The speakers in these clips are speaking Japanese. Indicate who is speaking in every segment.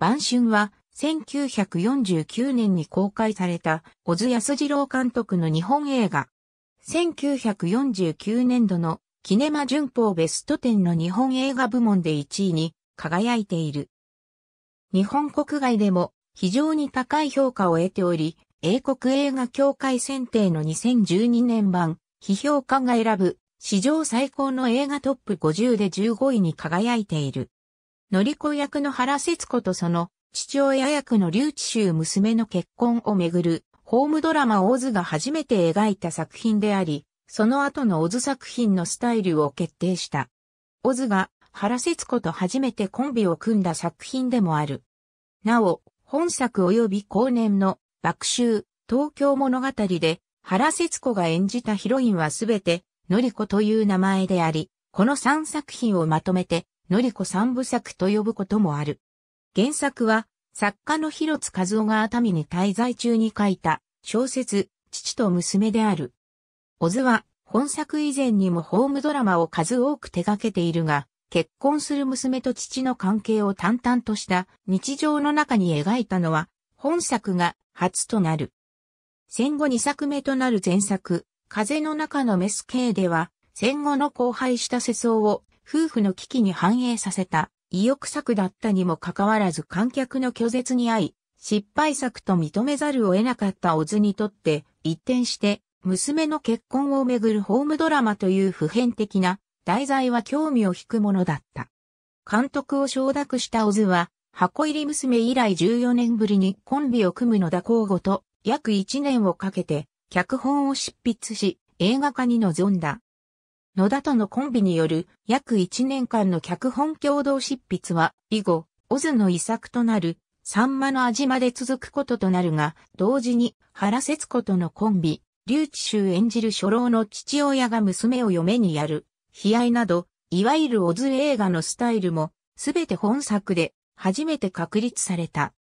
Speaker 1: 晩春は、1949年に公開された、小津安二郎監督の日本映画。1949年度の、キネマ旬報ベスト10の日本映画部門で1位に、輝いている。日本国外でも、非常に高い評価を得ており、英国映画協会選定の2012年版、批評家が選ぶ、史上最高の映画トップ50で15位に輝いている。乗り子役の原節子とその父親役の竜知州娘の結婚をめぐるホームドラマオズが初めて描いた作品であり、その後のオズ作品のスタイルを決定した。オズが原節子と初めてコンビを組んだ作品でもある。なお、本作及び後年の爆臭東京物語で原節子が演じたヒロインはすべてのりこ。という名前であり、この3作品をまとめてのりこ三部作と呼ぶこともある。原作は、作家の広津和夫が熱海に滞在中に書いた小説、父と娘である。小津は、本作以前にもホームドラマを数多く手掛けているが、結婚する娘と父の関係を淡々とした日常の中に描いたのは、本作が初となる。戦後2作目となる前作、風の中のメス系では、戦後の荒廃した世相を夫婦の危機に反映させた意欲作だったにもかかわらず観客の拒絶に遭い、失敗作と認めざるを得なかったオズにとって一転して娘の結婚をめぐるホームドラマという普遍的な題材は興味を引くものだった。監督を承諾したオズは箱入り娘以来14年ぶりにコンビを組むのだ交互と約1年をかけて脚本を執筆し映画化に臨んだ。野田とのコンビによる約1年間の脚本共同執筆は、以後、オズの遺作となる、サンマの味まで続くこととなるが、同時に原節子とのコンビ、劉知州演じる初老の父親が娘を嫁にやる、悲哀など、いわゆるオズ映画のスタイルも、すべて本作で初めて確立された。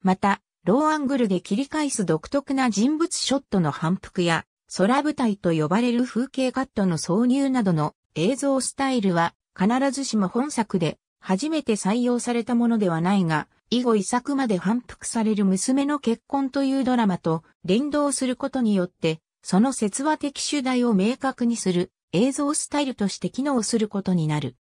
Speaker 1: また、ローアングルで切り返す独特な人物ショットの反復や、空舞台と呼ばれる風景カットの挿入などの映像スタイルは必ずしも本作で初めて採用されたものではないが、以後遺作まで反復される娘の結婚というドラマと連動することによって、その説話的主題を明確にする映像スタイルとして機能することになる。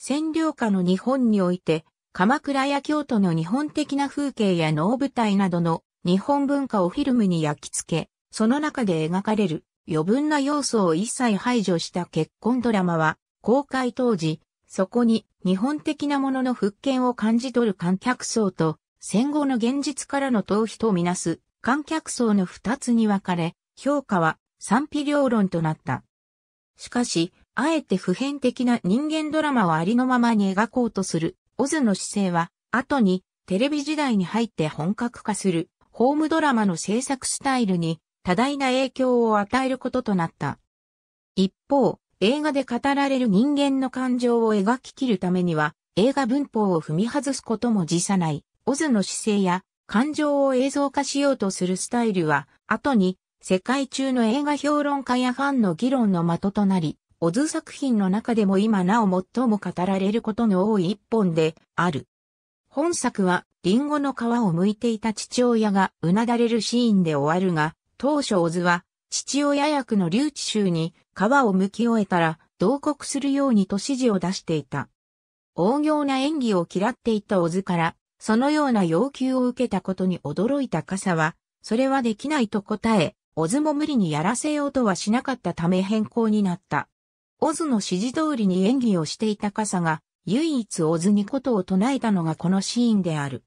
Speaker 1: 占領下の日本において、鎌倉や京都の日本的な風景や能舞台などの日本文化をフィルムに焼き付け、その中で描かれる余分な要素を一切排除した結婚ドラマは、公開当時、そこに日本的なものの復権を感じ取る観客層と、戦後の現実からの逃避とみなす観客層の二つに分かれ、評価は賛否両論となった。しかし、あえて普遍的な人間ドラマをありのままに描こうとする、オズの姿勢は、後にテレビ時代に入って本格化する、ホームドラマの制作スタイルに多大な影響を与えることとなった。一方、映画で語られる人間の感情を描ききるためには、映画文法を踏み外すことも辞さない、オズの姿勢や感情を映像化しようとするスタイルは、後に世界中の映画評論家やファンの議論の的となり、オズ作品の中でも今なお最も語られることの多い一本である。本作は、リンゴの皮を剥いていた父親がうなだれるシーンで終わるが、当初小津は、父親役の留置衆に皮を剥き終えたら、同国するようにと指示を出していた。大行な演技を嫌っていた小津から、そのような要求を受けたことに驚いたサは、それはできないと答え、小津も無理にやらせようとはしなかったため変更になった。小津の指示通りに演技をしていたサが、唯一小津にことを唱えたのがこのシーンである。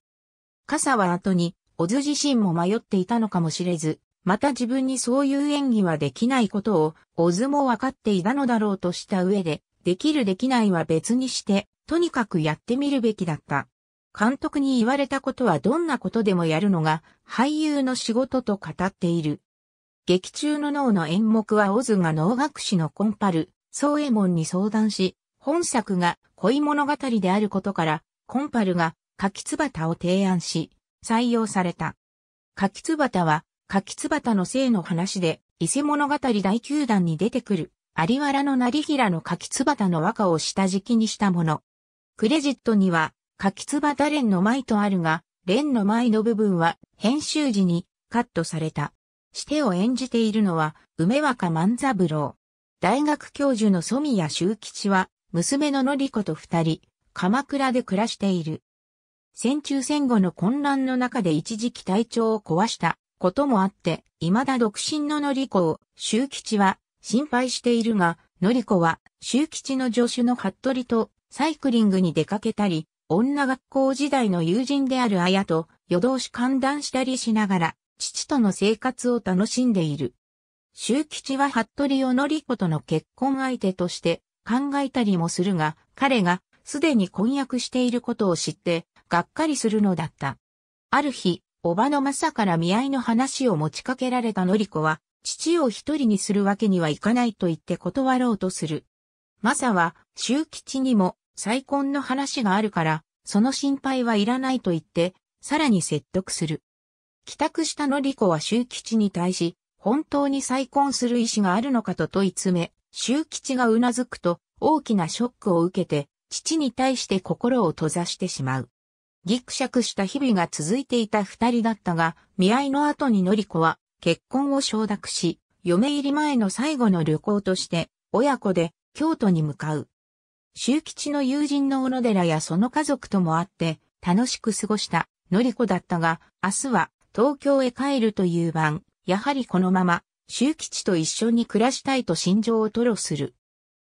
Speaker 1: サは後に、小津自身も迷っていたのかもしれず、また自分にそういう演技はできないことを、オズも分かっていたのだろうとした上で、できるできないは別にして、とにかくやってみるべきだった。監督に言われたことはどんなことでもやるのが、俳優の仕事と語っている。劇中の脳の演目はオズが能楽師のコンパル、宗右衛門に相談し、本作が恋物語であることから、コンパルが柿つばたを提案し、採用された。柿つばたは柿たの生の話で、伊勢物語第9弾に出てくる、有原の成平の柿たの和歌を下敷きにしたもの。クレジットには、柿た連の舞とあるが、連の舞の部分は編集時にカットされた。してを演じているのは、梅若万三郎。大学教授の富谷修吉は、娘ののり子と二人、鎌倉で暮らしている。戦中戦後の混乱の中で一時期体調を壊したこともあって、未だ独身ののりこを、周吉は心配しているが、のりこは、周吉の助手の服部とサイクリングに出かけたり、女学校時代の友人である綾と夜通し観談したりしながら、父との生活を楽しんでいる。周吉は服部をのりことの結婚相手として考えたりもするが、彼がすでに婚約していることを知って、がっかりするのだった。ある日、叔母のさから見合いの話を持ちかけられたのりこは、父を一人にするわけにはいかないと言って断ろうとする。さは、周吉にも再婚の話があるから、その心配はいらないと言って、さらに説得する。帰宅したのりこは周吉に対し、本当に再婚する意思があるのかと問い詰め、周吉がうなずくと、大きなショックを受けて、父に対して心を閉ざしてしまう。ぎくしゃくした日々が続いていた二人だったが、見合いの後にのりこは結婚を承諾し、嫁入り前の最後の旅行として、親子で京都に向かう。周吉の友人の小野寺やその家族とも会って、楽しく過ごした、のりこだったが、明日は東京へ帰るという晩、やはりこのまま、周吉と一緒に暮らしたいと心情を吐露する。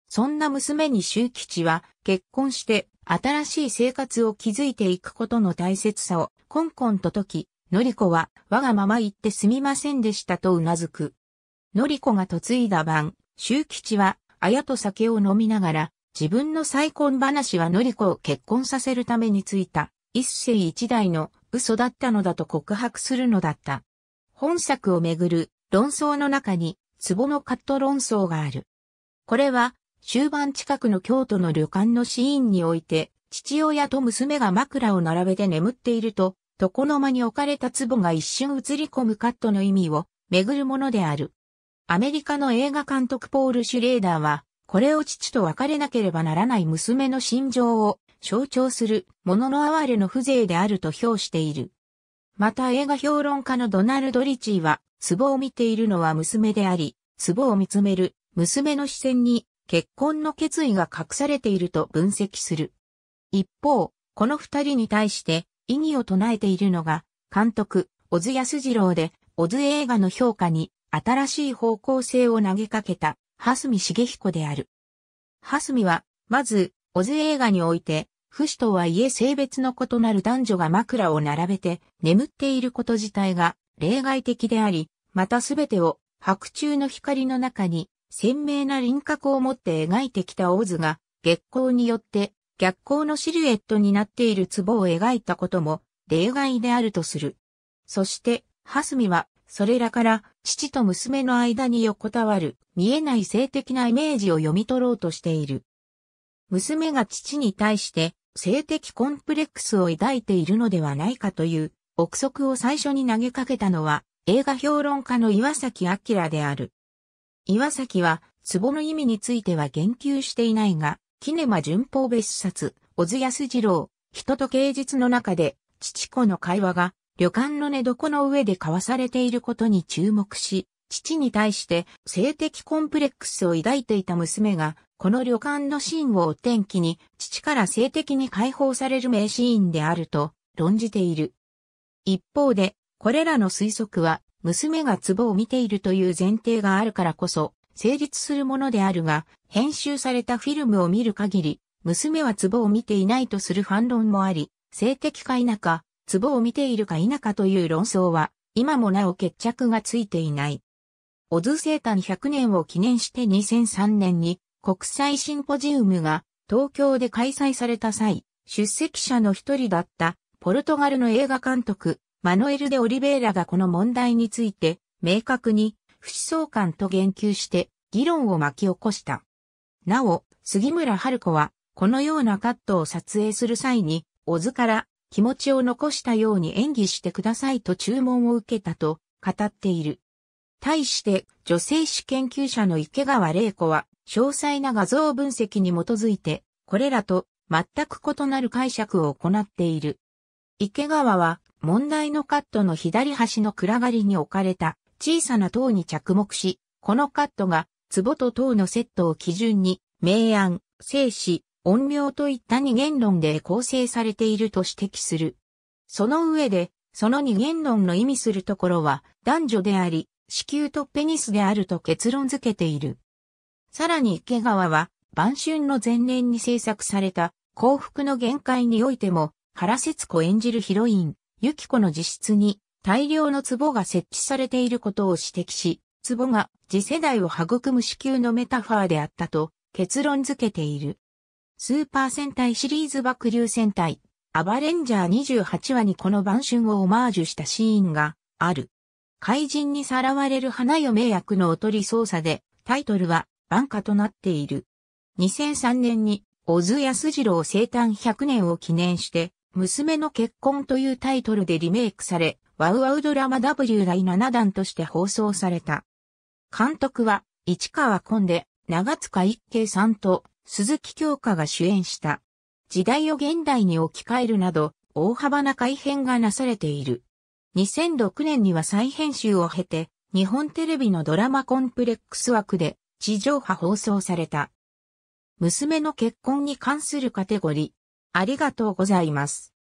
Speaker 1: そんな娘に周吉は結婚して新しい生活を築いていくことの大切さを、コンコンと解き、のりこは、我がまま言ってすみませんでしたとうなずく。のりこが嫁いだ晩、周吉は、あやと酒を飲みながら、自分の再婚話はのりこを結婚させるためについた、一世一代の嘘だったのだと告白するのだった。本作をめぐる論争の中に、壺のカット論争がある。これは、終盤近くの京都の旅館のシーンにおいて、父親と娘が枕を並べて眠っていると、床の間に置かれた壺が一瞬映り込むカットの意味をめぐるものである。アメリカの映画監督ポール・シュレーダーは、これを父と別れなければならない娘の心情を象徴するものの哀れの風情であると評している。また映画評論家のドナルド・リチーは、壺を見ているのは娘であり、壺を見つめる娘の視線に結婚の決意が隠されていると分析する。一方、この二人に対して異議を唱えているのが、監督、小津安二郎で、小津映画の評価に新しい方向性を投げかけた、蓮見茂彦である。蓮見は、まず、小津映画において、不死とはいえ性別の異なる男女が枕を並べて眠っていること自体が例外的であり、またすべてを白昼の光の中に鮮明な輪郭を持って描いてきたオーズが、月光によって逆光のシルエットになっている壺を描いたことも例外であるとする。そして、ハスミは、それらから父と娘の間に横たわる見えない性的なイメージを読み取ろうとしている。娘が父に対して性的コンプレックスを抱いているのではないかという憶測を最初に投げかけたのは映画評論家の岩崎明である。岩崎は、壺の意味については言及していないが、キネマ順法別冊、小津安二郎、人と芸術の中で、父子の会話が、旅館の寝床の上で交わされていることに注目し、父に対して性的コンプレックスを抱いていた娘が、この旅館のシーンをお天気に、父から性的に解放される名シーンであると論じている。一方で、これらの推測は娘が壺を見ているという前提があるからこそ、成立するものであるが、編集されたフィルムを見る限り、娘は壺を見ていないとする反論もあり、性的か否か、壺を見ているか否かという論争は、今もなお決着がついていない。オズ生誕100年を記念して2003年に国際シンポジウムが東京で開催された際、出席者の一人だったポルトガルの映画監督マノエル・デ・オリベイラがこの問題について、明確に、不思想感と言及して、議論を巻き起こした。なお、杉村春子は、このようなカットを撮影する際に、小津から気持ちを残したように演技してくださいと注文を受けたと語っている。対して女性史研究者の池川玲子は詳細な画像分析に基づいてこれらと全く異なる解釈を行っている。池川は問題のカットの左端の暗がりに置かれた小さな塔に着目し、このカットが壺と塔のセットを基準に、明暗、静止、音妙といった二元論で構成されていると指摘する。その上で、その二元論の意味するところは男女であり、子宮とペニスであると結論付けている。さらに池川は、晩春の前年に制作された幸福の限界においても、原節子演じるヒロイン、ユキコの自室に大量の壺が設置されていることを指摘し、壺が次世代を育む子宮のメタファーであったと結論付けている。スーパー戦隊シリーズ爆流戦隊、アバレンジャー28話にこの晩春をオマージュしたシーンがある。怪人にさらわれる花嫁役のおとり捜査で、タイトルは、晩華となっている。2003年に、小津安二郎生誕100年を記念して、娘の結婚というタイトルでリメイクされ、ワウワウドラマ W 第7弾として放送された。監督は、市川コンで、長塚一慶さんと、鈴木京香が主演した。時代を現代に置き換えるなど、大幅な改編がなされている。2006年には再編集を経て、日本テレビのドラマコンプレックス枠で地上波放送された。娘の結婚に関するカテゴリー。ありがとうございます。